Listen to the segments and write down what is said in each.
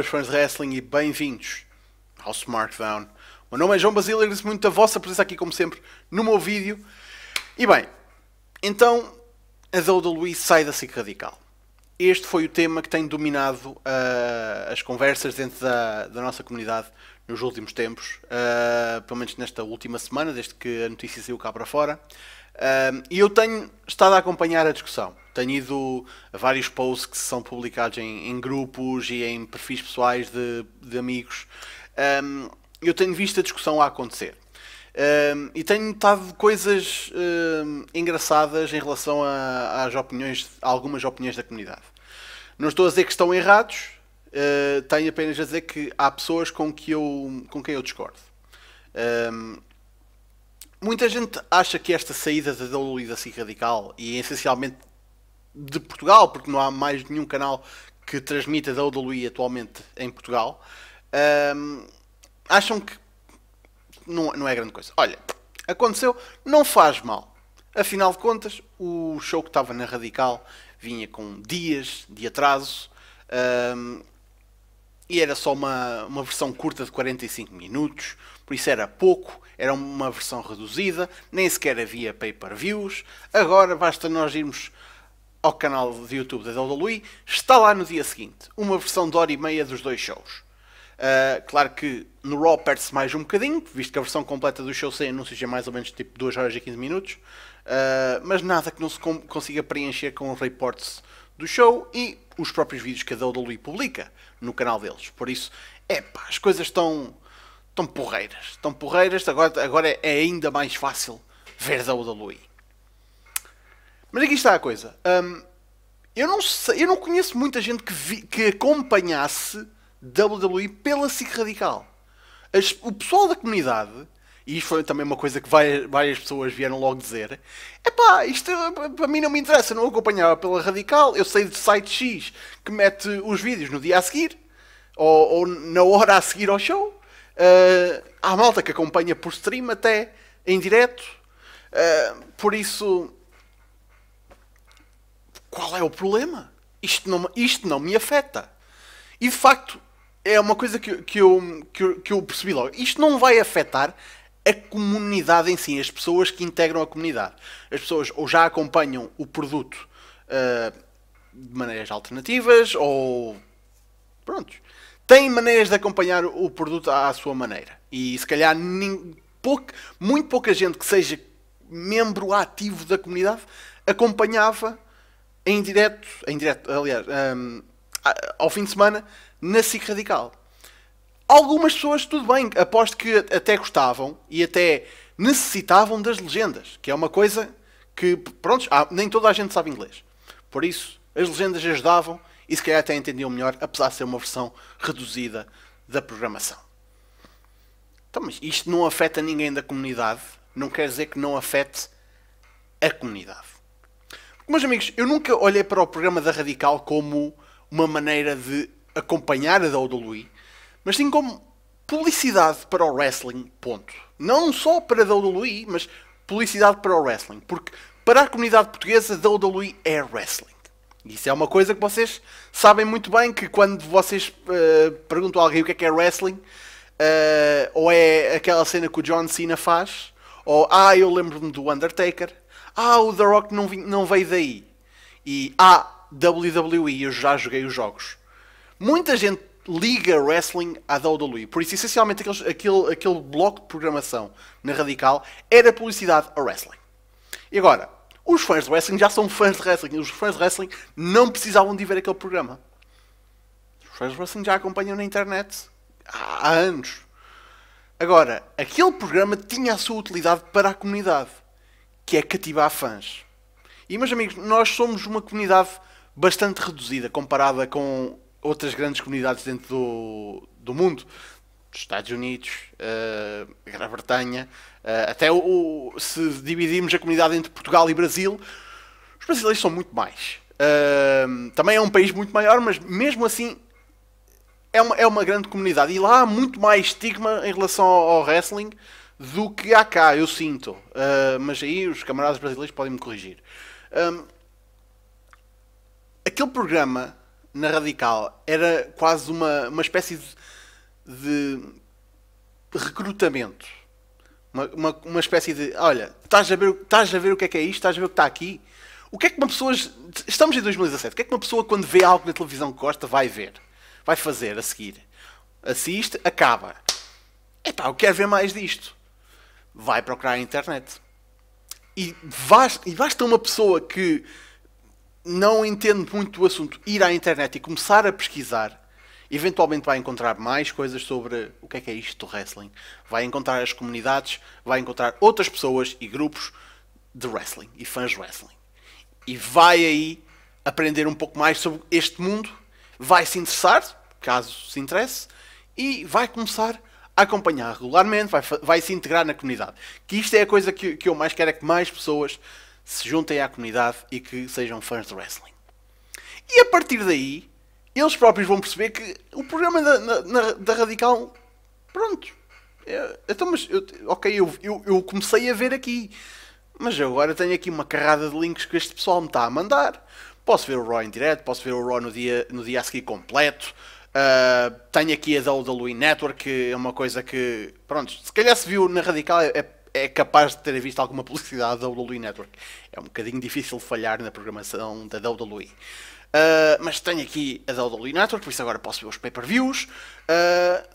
boas fãs de wrestling e bem-vindos ao Smartdown. O meu nome é João Basílio e agradeço muito a vossa presença aqui, como sempre, no meu vídeo. E bem, então a Luiz sai da SIC Radical. Este foi o tema que tem dominado uh, as conversas dentro da, da nossa comunidade nos últimos tempos, uh, pelo menos nesta última semana, desde que a notícia saiu cá para fora. Uh, e eu tenho estado a acompanhar a discussão. Tenho ido a vários posts que são publicados em, em grupos e em perfis pessoais de, de amigos. Um, ah, eu tenho visto a discussão a acontecer. Um, e tenho notado coisas um, engraçadas em relação a, às opiniões, a algumas opiniões da comunidade. Não estou a dizer que estão errados, uh, tenho apenas a dizer que há pessoas com, que eu, com quem eu discordo. Um, ehm, muita gente acha que esta saída da WWE da assim Radical, e essencialmente de Portugal, porque não há mais nenhum canal que transmita da WWE atualmente em Portugal, um, ehm, acham que não, não é grande coisa. Olha, aconteceu, não faz mal. Afinal de contas, o show que estava na Radical vinha com dias de atraso. Um, ehm, e era só uma, uma versão curta de 45 minutos, por isso era pouco, era uma versão reduzida, nem sequer havia pay-per-views. Agora basta nós irmos ao canal de YouTube da WWE, está lá no dia seguinte, uma versão de hora e meia dos dois shows. Uh, claro que no Raw perde-se mais um bocadinho, visto que a versão completa do show sem anúncios é mais ou menos tipo 2 horas e 15 minutos, uh, mas nada que não se consiga preencher com reportes do show e os próprios vídeos que a WWE publica no canal deles. Por isso, é pá, as coisas estão tão porreiras. Estão porreiras, agora, agora é, é ainda mais fácil ver da WWE. Mas aqui está a coisa. Um, eu, não sei, eu não conheço muita gente que, vi, que acompanhasse WWE pela SIC Radical. As, o pessoal da comunidade e isto foi também uma coisa que várias, várias pessoas vieram logo dizer: é pá, isto para mim não me interessa, não acompanhava pela Radical, eu sei de site X que mete os vídeos no dia a seguir, ou, ou na hora a seguir ao show. Uh, há malta que acompanha por stream até em direto. Uh, por isso, qual é o problema? Isto não, isto não me afeta. E de facto, é uma coisa que, que, eu, que, eu, que eu percebi logo. Isto não vai afetar a comunidade em si, as pessoas que integram a comunidade. As pessoas ou já acompanham o produto uh, de maneiras alternativas ou. Prontos. Têm maneiras de acompanhar o produto à sua maneira. E se calhar pouca, muito pouca gente que seja membro ativo da comunidade acompanhava em direto, em direto aliás, um, ehm, ao fim de semana, na SIC Radical. Algumas pessoas, tudo bem, aposto que até gostavam e até necessitavam das legendas, que é uma coisa que, pronto, ah, nem toda a gente sabe inglês. Por isso, as legendas ajudavam e se calhar até entendiam melhor, apesar de ser uma versão reduzida da programação. Então, mas isto não afeta ninguém da comunidade, não quer dizer que não afete a comunidade. Meus amigos, eu nunca olhei para o programa da Radical como uma maneira de acompanhar a WWE mas sim como publicidade para o wrestling, ponto. Não só para WWE, mas publicidade para o wrestling, porque para a comunidade portuguesa, WWE é wrestling. Isso é uma coisa que vocês sabem muito bem, que quando vocês uh, perguntam a alguém o que é que é wrestling, uh, ou é aquela cena que o John Cena faz, ou ah, eu lembro-me do Undertaker, ah, o The Rock não, não veio daí, e ah, WWE, eu já joguei os jogos. Muita gente liga wrestling à WWE. Por isso, essencialmente, aqueles, aquele, aquele bloco de programação na Radical era publicidade a wrestling. E agora, os fãs de wrestling já são fãs de wrestling. Os fãs de wrestling não precisavam de ver aquele programa. Os fãs de wrestling já acompanham na internet há anos. Agora, aquele programa tinha a sua utilidade para a comunidade, que é cativar fãs. E, meus amigos, nós somos uma comunidade bastante reduzida comparada com outras grandes comunidades dentro do, do mundo. Estados Unidos, uh, eh, Grã-Bretanha, uh, eh, até o, se dividirmos a comunidade entre Portugal e Brasil, os brasileiros são muito mais. Uh, também é um país muito maior, mas mesmo assim é uma, é uma grande comunidade. E lá há muito mais estigma em relação ao, ao wrestling do que há cá, eu sinto. Uh, mas aí os camaradas brasileiros podem me corrigir. Um, aquele programa na Radical era quase uma, uma espécie de, de recrutamento. Uma, uma, uma, espécie de, olha, estás a, ver, estás a ver o que é que é isto, estás a ver o que está aqui. O que é que uma pessoa, estamos em 2017, o que é que uma pessoa quando vê algo na televisão que gosta vai ver? Vai fazer a seguir? Assiste, acaba. Epá, eu quero ver mais disto. Vai procurar a internet. E basta, e basta uma pessoa que não entendo muito o assunto, ir à internet e começar a pesquisar, eventualmente vai encontrar mais coisas sobre o que é que é isto do wrestling. Vai encontrar as comunidades, vai encontrar outras pessoas e grupos de wrestling e fãs de wrestling. E vai aí aprender um pouco mais sobre este mundo, vai se interessar, caso se interesse, e vai começar a acompanhar regularmente, vai, vai se integrar na comunidade. Que isto é a coisa que, que eu mais quero é que mais pessoas se juntem à comunidade e que sejam fãs de wrestling. E a partir daí, eles próprios vão perceber que o programa da, na, da Radical, pronto. É, então, mas, eu, ok, eu, eu, eu comecei a ver aqui, mas agora tenho aqui uma carrada de links que este pessoal me está a mandar. Posso ver o Raw em direto, posso ver o Raw no dia, no dia a seguir completo. Uh, tenho aqui a da WWE Network, que é uma coisa que, pronto, se calhar se viu na Radical é, é é capaz de ter visto alguma publicidade da WWE Network. É um bocadinho difícil falhar na programação da WWE. Uh, ah, mas tenho aqui a WWE Network, por isso agora posso ver os pay-per-views. Uh,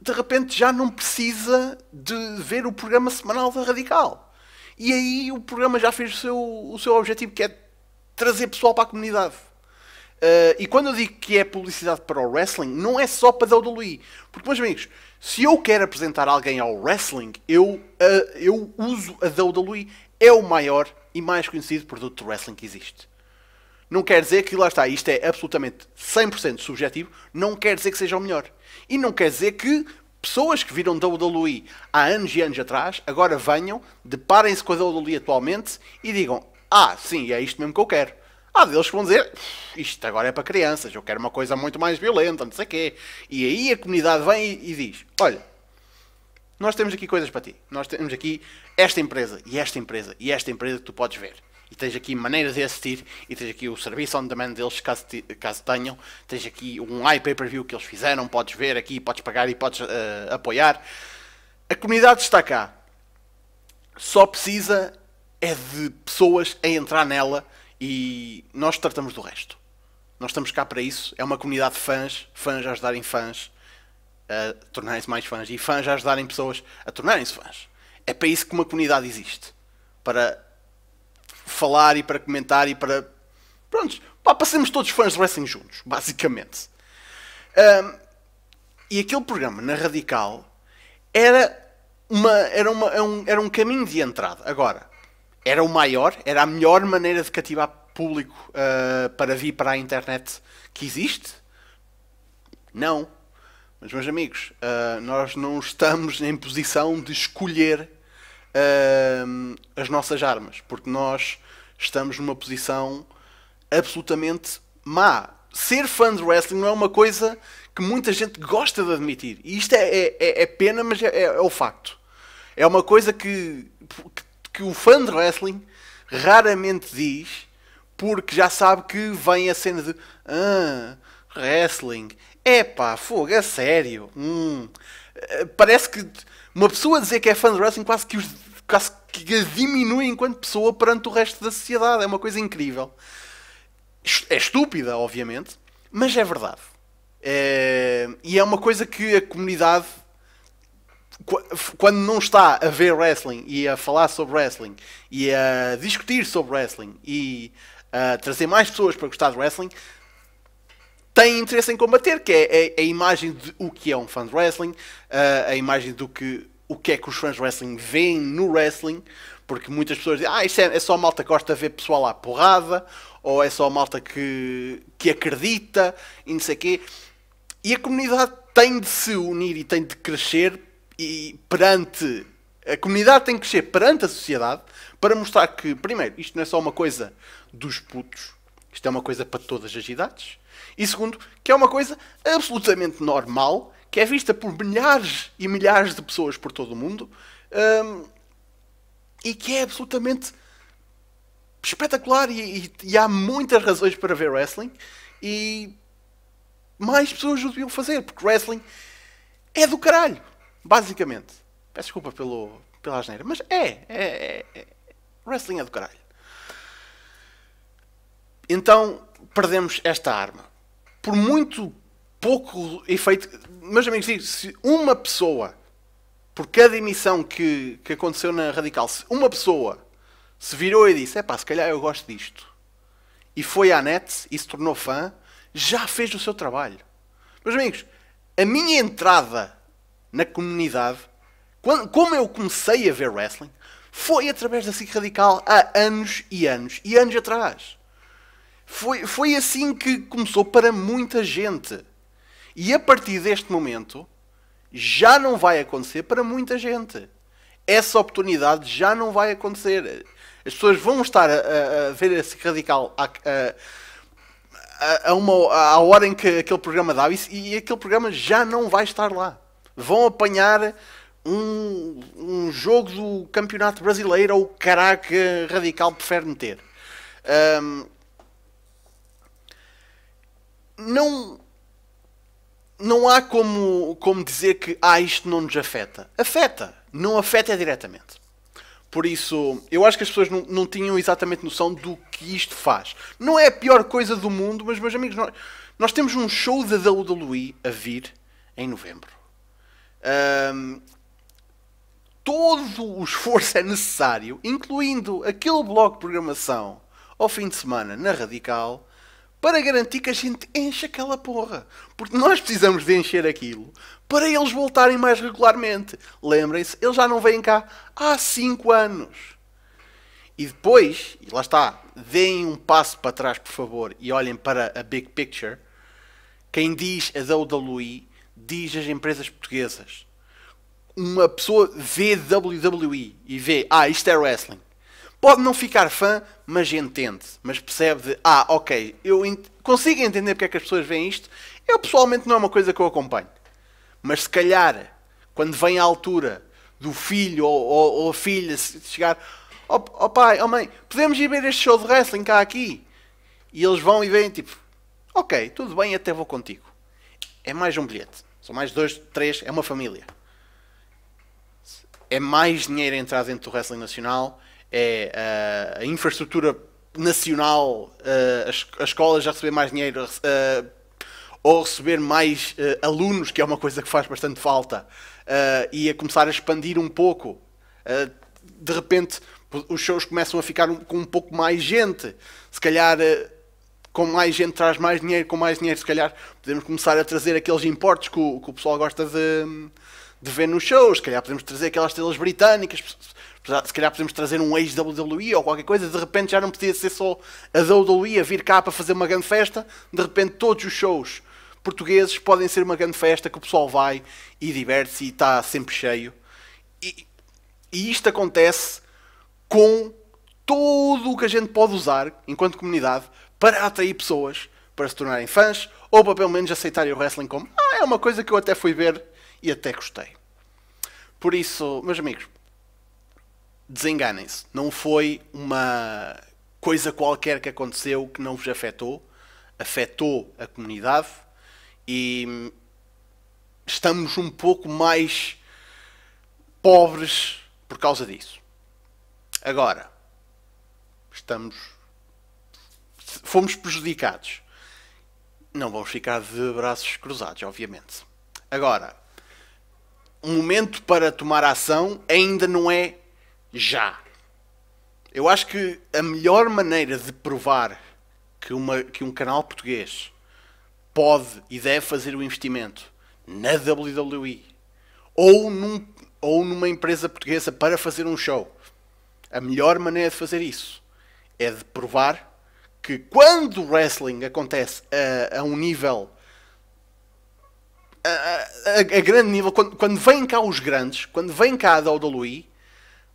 de repente já não precisa de ver o programa semanal da Radical. E aí o programa já fez o seu, o seu objetivo, que é trazer pessoal para a comunidade. Uh, e quando eu digo que é publicidade para o wrestling, não é só para a WWE. Porque, meus amigos, se eu quero apresentar alguém ao wrestling, eu, uh, eu uso a WWE. É o maior e mais conhecido produto de wrestling que existe. Não quer dizer que, lá está, isto é absolutamente 100% subjetivo, não quer dizer que seja o melhor. E não quer dizer que pessoas que viram WWE há anos e anos atrás, agora venham, deparem-se com a WWE atualmente e digam, ah, sim, é isto mesmo que eu quero há ah, deles que vão dizer isto agora é para crianças, eu quero uma coisa muito mais violenta, não sei o quê. E aí a comunidade vem e, e, diz: olha, nós temos aqui coisas para ti, nós temos aqui esta empresa e esta empresa e esta empresa que tu podes ver. E tens aqui maneiras de assistir, e tens aqui o serviço on demand deles, caso, te, caso tenham. Tens aqui um iPay-per-view que eles fizeram, podes ver aqui, podes pagar e podes uh, apoiar. A comunidade está cá. Só precisa é de pessoas a entrar nela e nós tratamos do resto. Nós estamos cá para isso. É uma comunidade de fãs, fãs a ajudarem fãs a tornarem-se mais fãs e fãs a ajudarem pessoas a tornarem-se fãs. É para isso que uma comunidade existe. Para falar e para comentar e para. Prontos, pá, para sermos todos fãs de wrestling juntos, basicamente. Um, e aquele programa na Radical era, uma, era, uma, era, é um, era um caminho de entrada. Agora, era o maior, era a melhor maneira de cativar público uh, para vir para a internet que existe? Não. Mas, meus amigos, uh, nós não estamos em posição de escolher uh, as nossas armas, porque nós estamos numa posição absolutamente má. Ser fã de wrestling não é uma coisa que muita gente gosta de admitir. E isto é, é, é pena, mas é, é, é o facto. É uma coisa que, que que o fã de wrestling raramente diz porque já sabe que vem a cena de ah, wrestling. É fogo, é sério. Hum. Eh, parece que uma pessoa dizer que é fã de wrestling quase que, os, quase que a diminui enquanto pessoa perante o resto da sociedade. É uma coisa incrível. É estúpida, obviamente, mas é verdade. É, e é uma coisa que a comunidade quando não está a ver wrestling e a falar sobre wrestling e a discutir sobre wrestling e a trazer mais pessoas para gostar de wrestling, tem interesse em combater, que é, é, é a imagem de o que é um fã de wrestling, eh, a imagem do que, o que é que os fãs de wrestling veem no wrestling, porque muitas pessoas dizem, ah, isto é, é só malta que gosta de ver pessoal à porrada, ou é só malta que, que acredita, e não sei o quê. E a comunidade tem de se unir e tem de crescer e perante. A comunidade tem que crescer perante a sociedade para mostrar que, primeiro, isto não é só uma coisa dos putos, isto é uma coisa para todas as idades. E segundo, que é uma coisa absolutamente normal, que é vista por milhares e milhares de pessoas por todo o mundo um, e que é absolutamente espetacular. E, e, e, há muitas razões para ver wrestling e mais pessoas o deviam fazer, porque wrestling é do caralho. Basicamente, peço desculpa pelo, pela asneira, mas é, é, é, é, Wrestling é do caralho. Então, perdemos esta arma. Por muito pouco efeito. Meus amigos, se uma pessoa, por cada emissão que, que aconteceu na Radical, se uma pessoa se virou e disse: é pá, se calhar eu gosto disto, e foi à net e se tornou fã, já fez o seu trabalho. Meus amigos, a minha entrada na comunidade, quando, como eu comecei a ver wrestling, foi através da SIC Radical há anos e anos e anos atrás. Foi, foi assim que começou para muita gente. E a partir deste momento, já não vai acontecer para muita gente. Essa oportunidade já não vai acontecer. As pessoas vão estar a, a, a ver radical a, a, a, uma, a hora em que aquele programa dá e, e aquele programa já não vai estar lá vão apanhar um, um jogo do Campeonato Brasileiro ou caraca radical prefere meter. Um, não não há como, como dizer que ah, isto não nos afeta. Afeta, não afeta diretamente. Por isso, eu acho que as pessoas não, não tinham exatamente noção do que isto faz. Não é a pior coisa do mundo, mas, meus amigos, nós, nós temos um show da WWE a vir em novembro. Um, todo o esforço é necessário, incluindo aquele bloco de programação ao fim de semana na Radical, para garantir que a gente enche aquela porra. Porque nós precisamos de encher aquilo para eles voltarem mais regularmente. Lembrem-se, eles já não vêm cá há 5 anos. E depois, e lá está, deem um passo para trás, por favor, e olhem para a big picture. Quem diz a é Deuda diz as empresas portuguesas. Uma pessoa vê WWE e vê, ah, isto é wrestling. Pode não ficar fã, mas entende. Mas percebe de, ah, ok, eu ent consigo entender porque é que as pessoas veem isto. Eu pessoalmente não é uma coisa que eu acompanho. Mas se calhar, quando vem a altura do filho ou, ou, ou a filha chegar, ó oh, oh pai, ó oh mãe, podemos ir ver este show de wrestling cá aqui? E eles vão e veem, tipo, ok, tudo bem, até vou contigo é mais um bilhete. São mais dois, três, é uma família. É mais dinheiro a entrar dentro do wrestling nacional, é eh, a infraestrutura nacional, eh, as escolas já receber mais dinheiro eh, ou receber mais alunos, que é uma coisa que faz bastante falta, e a começar a expandir um pouco. de repente, os shows começam a ficar com um pouco mais gente. Se calhar com mais gente traz mais dinheiro, com mais dinheiro, se calhar podemos começar a trazer aqueles importes que o, que o pessoal gosta de, de ver nos shows, se calhar podemos trazer aquelas estrelas britânicas, se calhar podemos trazer um ex-WWE ou qualquer coisa, de repente já não podia ser só a WWE a vir cá para fazer uma grande festa, de repente todos os shows portugueses podem ser uma grande festa que o pessoal vai e diverte-se e está sempre cheio. E, e isto acontece com tudo o que a gente pode usar enquanto comunidade para atrair pessoas para se tornarem fãs ou para pelo menos aceitarem o wrestling como ah, é uma coisa que eu até fui ver e até gostei. Por isso, meus amigos, desenganem-se. Não foi uma coisa qualquer que aconteceu que não vos afetou. Afetou a comunidade e estamos um pouco mais pobres por causa disso. Agora, estamos fomos prejudicados. Não vamos ficar de braços cruzados, obviamente. Agora, o momento para tomar ação ainda não é já. Eu acho que a melhor maneira de provar que, uma, que um canal português pode e deve fazer o investimento na WWE ou, num, ou numa empresa portuguesa para fazer um show, a melhor maneira de fazer isso é de provar que quando o wrestling acontece a, a um nível. A, a, a, grande nível, quando, quando vêm cá os grandes, quando vem cá a WWE,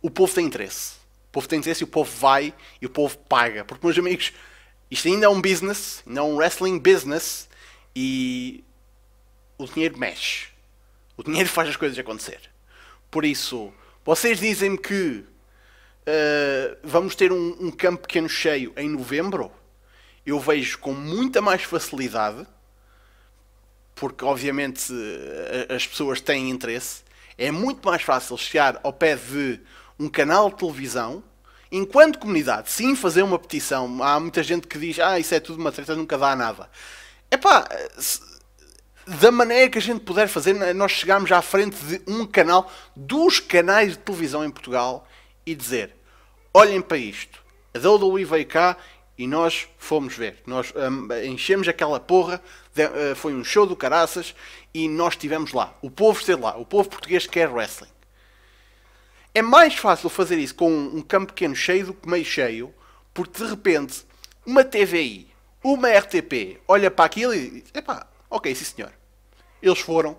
o povo tem interesse. O povo tem interesse e o povo vai e o povo paga. Porque, meus amigos, isto ainda é um business, ainda é um wrestling business e o dinheiro mexe. O dinheiro faz as coisas acontecer. Por isso, vocês dizem-me que eh, vamos ter um, um, campo pequeno cheio em novembro, eu vejo com muita mais facilidade, porque obviamente eh, as pessoas têm interesse, é muito mais fácil chegar ao pé de um canal de televisão. Enquanto comunidade, sim, fazer uma petição. Há muita gente que diz: Ah, isso é tudo uma treta, nunca dá nada. É pá, da maneira que a gente puder fazer, né, nós chegarmos à frente de um canal, dos canais de televisão em Portugal e dizer olhem para isto. A WWE veio cá e nós fomos ver. Nós hum, enchemos aquela porra, de, uh, foi um show do caraças e nós estivemos lá. O povo esteve lá. O povo português quer wrestling. É mais fácil fazer isso com um campo pequeno cheio do que meio cheio, porque de repente uma TVI, uma RTP, olha para aquilo e diz: epá, ok, sim senhor. Eles foram,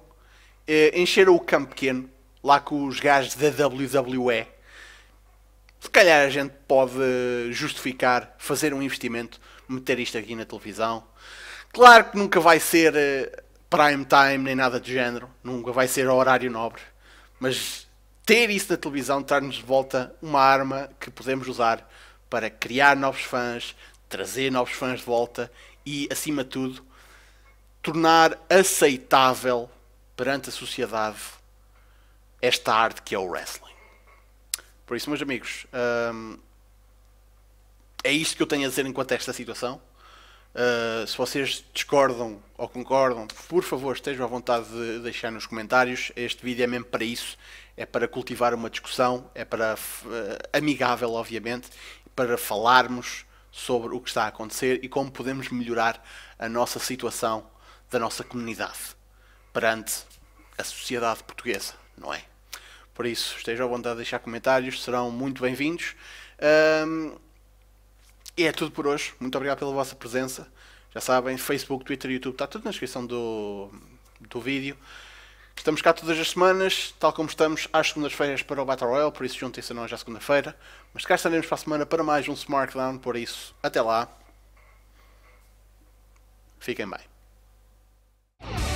eh, encheram o campo pequeno, lá com os gajos da WWE se calhar a gente pode justificar fazer um investimento, meter isto aqui na televisão. Claro que nunca vai ser eh, prime time nem nada do género, nunca vai ser horário nobre, mas ter isso na televisão traz-nos de volta uma arma que podemos usar para criar novos fãs, trazer novos fãs de volta e, acima de tudo, tornar aceitável perante a sociedade esta arte que é o wrestling. Por isso, meus amigos, um, é isto que eu tenho a dizer enquanto a esta situação. Uh, se vocês discordam ou concordam, por favor, estejam à vontade de deixar nos comentários. Este vídeo é mesmo para isso, é para cultivar uma discussão, é para uh, amigável, obviamente, para falarmos sobre o que está a acontecer e como podemos melhorar a nossa situação da nossa comunidade perante a sociedade portuguesa, não é? Por isso, estejam à vontade de deixar comentários, serão muito bem-vindos. Um, e é tudo por hoje. Muito obrigado pela vossa presença. Já sabem, Facebook, Twitter, YouTube, está tudo na descrição do, do vídeo. Estamos cá todas as semanas, tal como estamos às segundas-feiras para o Battle Royale, por isso juntem-se a nós à segunda-feira. Mas cá estaremos para a semana para mais um Smartdown, por isso, até lá. Fiquem bem.